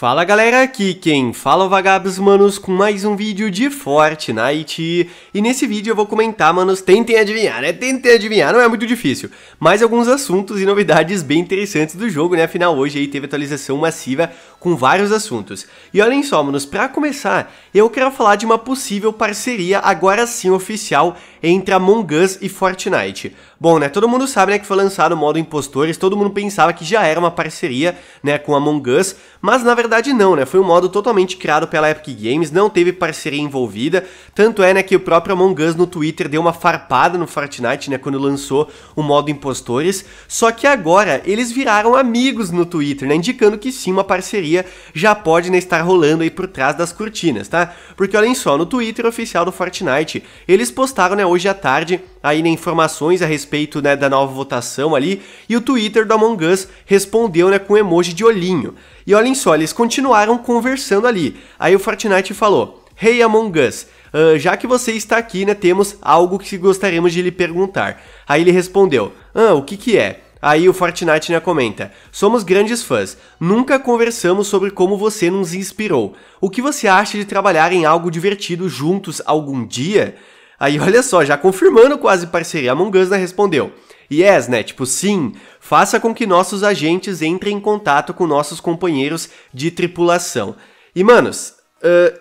Fala galera, aqui quem fala é o Vagabos Manos com mais um vídeo de Fortnite E nesse vídeo eu vou comentar, manos, tentem adivinhar, né? Tentem adivinhar, não é muito difícil Mas alguns assuntos e novidades bem interessantes do jogo, né? Afinal, hoje aí teve atualização massiva com vários assuntos. E olhem só, manos, para começar, eu quero falar de uma possível parceria agora sim oficial entre Among Us e Fortnite. Bom, né, todo mundo sabe né, que foi lançado o modo Impostores, todo mundo pensava que já era uma parceria né, com Among Us, mas na verdade não, né, foi um modo totalmente criado pela Epic Games, não teve parceria envolvida, tanto é né, que o próprio Among Us no Twitter deu uma farpada no Fortnite né, quando lançou o modo Impostores, só que agora eles viraram amigos no Twitter, né, indicando que sim, uma parceria teoria já pode né, estar rolando aí por trás das cortinas, tá? Porque olhem só, no Twitter oficial do Fortnite, eles postaram né, hoje à tarde aí né, informações a respeito né, da nova votação ali, e o Twitter do Among Us respondeu né, com um emoji de olhinho. E olhem só, eles continuaram conversando ali. Aí o Fortnite falou: Hey Among Us, uh, já que você está aqui, né, temos algo que gostaríamos de lhe perguntar. Aí ele respondeu: Ah, o que que é? Aí o Fortnite né, comenta: Somos grandes fãs, nunca conversamos sobre como você nos inspirou. O que você acha de trabalhar em algo divertido juntos algum dia? Aí olha só, já confirmando quase parceria, a Mongusna né, respondeu: Yes, né? Tipo, sim, faça com que nossos agentes entrem em contato com nossos companheiros de tripulação. E manos,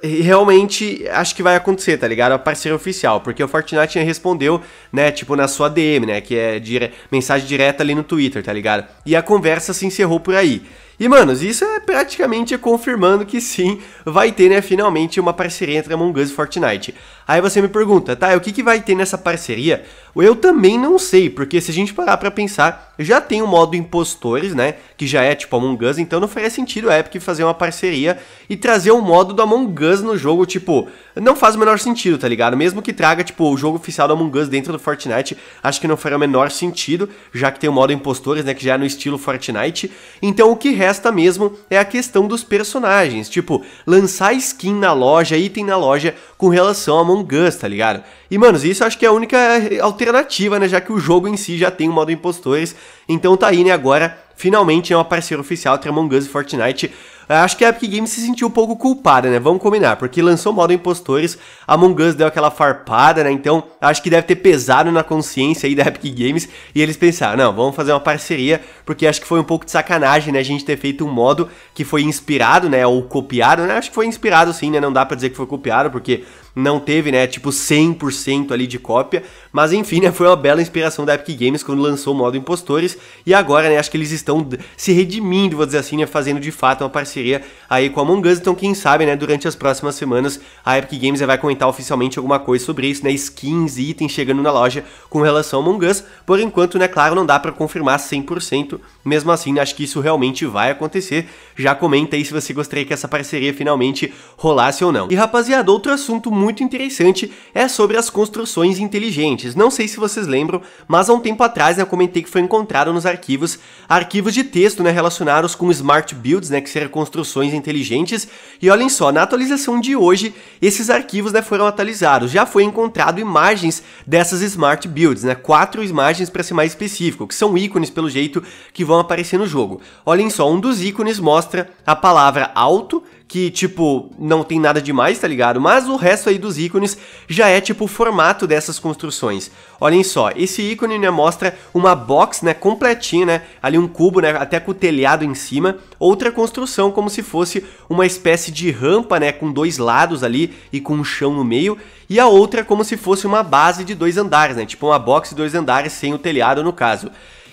realmente acho que vai acontecer, tá ligado? A é parceria oficial, porque o Fortnite respondeu, né, tipo na sua DM, né, que é dire... mensagem direta ali no Twitter, tá ligado? E a conversa se encerrou por aí. E, manos, isso é praticamente confirmando que sim, vai ter, né, finalmente uma parceria entre Among Us e Fortnite. Aí você me pergunta, tá, o que, que vai ter nessa parceria? Eu também não sei, porque se a gente parar pra pensar, já tem o um modo impostores, né, que já é tipo Among Us, então não faria sentido a Epic fazer uma parceria e trazer o um modo do Among Us no jogo, tipo, não faz o menor sentido, tá ligado? Mesmo que traga, tipo, o jogo oficial do Among Us dentro do Fortnite, acho que não faria o menor sentido, já que tem o modo impostores, né, que já é no estilo Fortnite. Então o que resta resta mesmo é a questão dos personagens, tipo, lançar skin na loja, item na loja com relação a Among Us, tá ligado? E, mano, isso acho que é a única eh, alternativa, né, já que o jogo em si já tem o modo impostores, então tá aí, né, agora, finalmente é uma parceira oficial entre Among Us e Fortnite, é, acho que a Epic Games se sentiu um pouco culpada, né? Vamos combinar, porque lançou o modo Impostores, Among Us deu aquela farpada, né? Então acho que deve ter pesado na consciência aí da Epic Games e eles pensaram, não, vamos fazer uma parceria, porque acho que foi um pouco de sacanagem, né? A gente ter feito um modo que foi inspirado, né? Ou copiado, né? Acho que foi inspirado sim, né? Não dá pra dizer que foi copiado, porque não teve, né, tipo 100% ali de cópia, mas enfim, né, foi uma bela inspiração da Epic Games quando lançou o modo Impostores e agora, né, acho que eles estão se redimindo, vou dizer assim, né, fazendo de fato uma parceria parceria aí com a Among Us. Então, quem sabe, né, durante as próximas semanas, a Epic Games vai comentar oficialmente alguma coisa sobre isso, né? Skins e itens chegando na loja com relação ao Among Us. Por enquanto, né, claro, não dá para confirmar 100%. Mesmo assim, né, acho que isso realmente vai acontecer. Já comenta aí se você gostaria que essa parceria finalmente rolasse ou não. E rapaziada, outro assunto muito interessante é sobre as construções inteligentes. Não sei se vocês lembram, mas há um tempo atrás né, eu comentei que foi encontrado nos arquivos arquivos de texto né, relacionados com smart builds, né, que seriam construções inteligentes. E olhem só, na atualização de hoje, esses arquivos né, foram atualizados. Já foi encontrado imagens dessas smart builds, né? Quatro imagens para ser mais específico, que são ícones pelo jeito que vão aparecer no jogo. Olhem só, um dos ícones mostra a palavra alto que, tipo, não tem nada demais, tá ligado? Mas o resto aí dos ícones já é, tipo, o formato dessas construções. Olhem só, esse ícone, né, mostra uma box, né, completinha, né, ali um cubo, né, até com o telhado em cima. Outra construção como se fosse uma espécie de rampa, né, com dois lados ali e com um chão no meio. E a outra como se fosse uma base de dois andares, né, tipo uma box de dois andares sem o telhado no caso.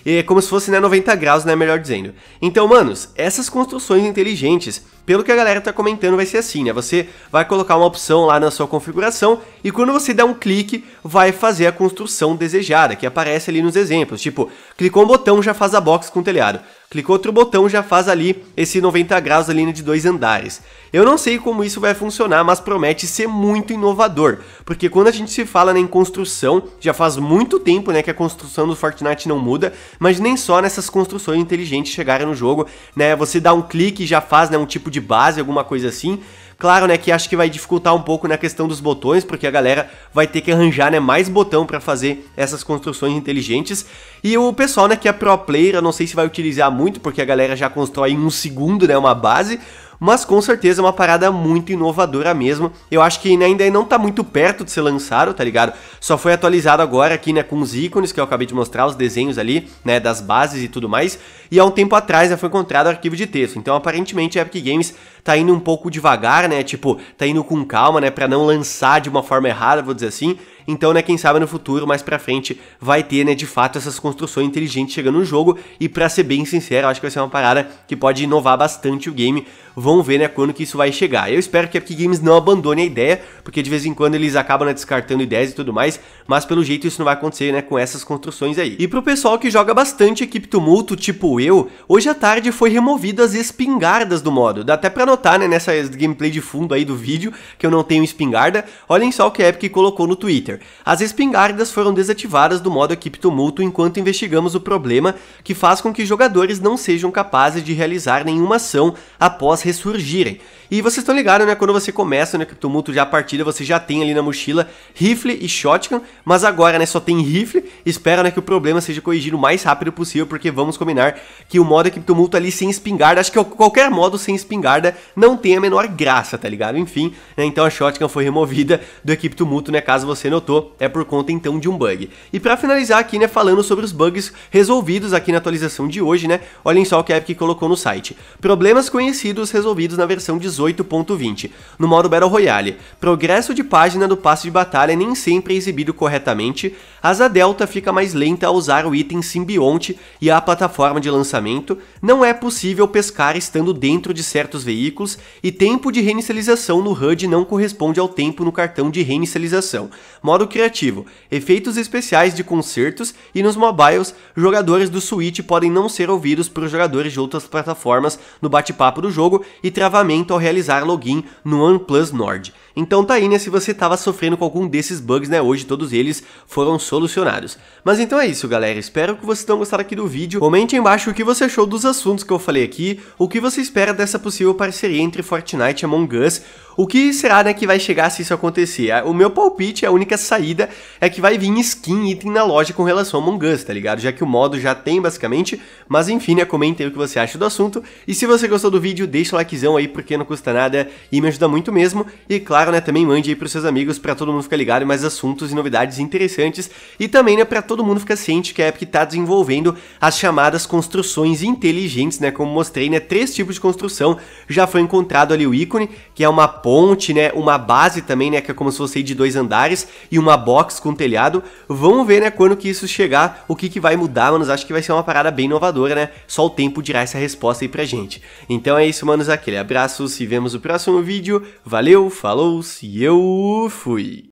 É como se fosse, né, 90 graus, né, melhor dizendo. Então, manos, essas construções inteligentes, pelo que a galera tá comentando, vai ser assim, né? Você vai colocar uma opção lá na sua configuração e quando você der um clique, vai fazer a construção desejada, que aparece ali nos exemplos. Tipo, clicou um botão, já faz a box com o telhado. Clicou outro botão, já faz ali esse 90 graus ali linha de dois andares. Eu não sei como isso vai funcionar, mas promete ser muito inovador, porque quando a gente se fala né, em construção, já faz muito tempo né, que a construção do Fortnite não muda, mas nem só nessas construções inteligentes chegaram no jogo, né? Você dá um clique e já faz né, um tipo de base, alguma coisa assim. Claro, né, que acho que vai dificultar um pouco na questão dos botões, porque a galera vai ter que arranjar, né, mais botão para fazer essas construções inteligentes. E o pessoal, né, que é pro player, eu não sei se vai utilizar muito, porque a galera já constrói em um segundo, né, uma base, mas com certeza é uma parada muito inovadora mesmo. Eu acho que né, ainda não tá muito perto de ser lançado, tá ligado? Só foi atualizado agora aqui, né, com os ícones que eu acabei de mostrar, os desenhos ali, né, das bases e tudo mais. E há um tempo atrás já né, foi encontrado o arquivo de texto. Então, aparentemente, a Epic Games tá indo um pouco devagar, né? Tipo, tá indo com calma, né, para não lançar de uma forma errada, vou dizer assim então, né, quem sabe no futuro, mais pra frente, vai ter, né, de fato, essas construções inteligentes chegando no jogo. E pra ser bem sincero, acho que vai ser uma parada que pode inovar bastante o game. Vamos ver, né, quando que isso vai chegar. Eu espero que a Epic Games não abandone a ideia, porque de vez em quando eles acabam né, descartando ideias e tudo mais, mas pelo jeito isso não vai acontecer, né, com essas construções aí. E pro pessoal que joga bastante equipe tumulto, tipo eu, hoje à tarde foi removido as espingardas do modo. Dá até pra notar, né, nessa gameplay de fundo aí do vídeo, que eu não tenho espingarda. Olhem só o que a Epic colocou no Twitter as espingardas foram desativadas do modo equipe tumulto enquanto investigamos o problema que faz com que jogadores não sejam capazes de realizar nenhuma ação após ressurgirem. E vocês estão ligados, né? Quando você começa no né, Equipe tumulto já a partida, você já tem ali na mochila rifle e shotgun, mas agora, né, só tem rifle. Espero, né, que o problema seja corrigido o mais rápido possível, porque vamos combinar que o modo equipe tumulto ali sem espingarda, acho que qualquer modo sem espingarda não tem a menor graça, tá ligado? Enfim, né, então a shotgun foi removida do equipe tumulto, né, caso você notou é por conta então de um bug. E para finalizar aqui, né, falando sobre os bugs resolvidos aqui na atualização de hoje, né, olhem só o que a Epic colocou no site. Problemas conhecidos resolvidos na versão 18.20, no modo Battle Royale. Progresso de página do passe de batalha nem sempre é exibido corretamente, asa delta fica mais lenta ao usar o item simbionte e a plataforma de lançamento, não é possível pescar estando dentro de certos veículos e tempo de reinicialização no HUD não corresponde ao tempo no cartão de reinicialização. Modo modo criativo, efeitos especiais de concertos e nos mobiles, jogadores do Switch podem não ser ouvidos por jogadores de outras plataformas no bate-papo do jogo e travamento ao realizar login no OnePlus Nord. Então tá aí, né, se você tava sofrendo com algum desses bugs, né, hoje todos eles foram solucionados. Mas então é isso, galera, espero que vocês tenham gostado aqui do vídeo, comente aí embaixo o que você achou dos assuntos que eu falei aqui, o que você espera dessa possível parceria entre Fortnite e Among Us, o que será, né, que vai chegar se isso acontecer? O meu palpite, a única saída, é que vai vir skin item na loja com relação ao Among Us, tá ligado? Já que o modo já tem, basicamente, mas enfim, né, comente aí o que você acha do assunto, e se você gostou do vídeo, deixa o likezão aí, porque não custa nada e me ajuda muito mesmo, e claro, claro, né, também mande aí pros seus amigos para todo mundo ficar ligado em mais assuntos e novidades interessantes e também, né, para todo mundo ficar ciente que a Epic tá desenvolvendo as chamadas construções inteligentes, né, como mostrei, né, três tipos de construção. Já foi encontrado ali o ícone, que é uma ponte, né, uma base também, né, que é como se fosse de dois andares e uma box com telhado. Vamos ver, né, quando que isso chegar, o que que vai mudar, manos. Acho que vai ser uma parada bem inovadora, né? Só o tempo dirá essa resposta aí pra gente. Então é isso, manos, aquele abraço, se vemos no próximo vídeo. Valeu, falou. Deus e eu fui.